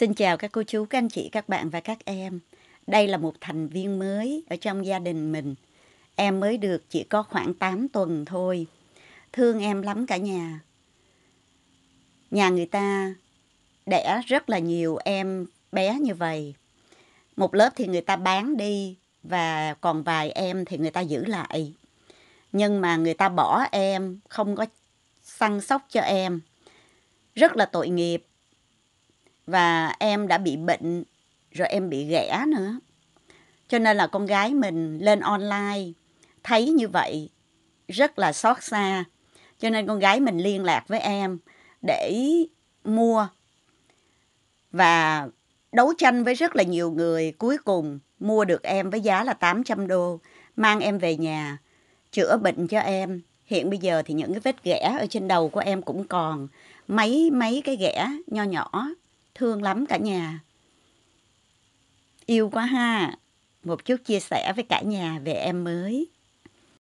Xin chào các cô chú, các anh chị, các bạn và các em. Đây là một thành viên mới ở trong gia đình mình. Em mới được chỉ có khoảng 8 tuần thôi. Thương em lắm cả nhà. Nhà người ta đẻ rất là nhiều em bé như vậy. Một lớp thì người ta bán đi và còn vài em thì người ta giữ lại. Nhưng mà người ta bỏ em, không có săn sóc cho em. Rất là tội nghiệp và em đã bị bệnh rồi em bị ghẻ nữa cho nên là con gái mình lên online thấy như vậy rất là xót xa cho nên con gái mình liên lạc với em để mua và đấu tranh với rất là nhiều người cuối cùng mua được em với giá là 800 đô mang em về nhà chữa bệnh cho em hiện bây giờ thì những cái vết ghẻ ở trên đầu của em cũng còn mấy mấy cái ghẻ nho nhỏ thương lắm cả nhà. Yêu quá ha. Một chút chia sẻ với cả nhà về em mới.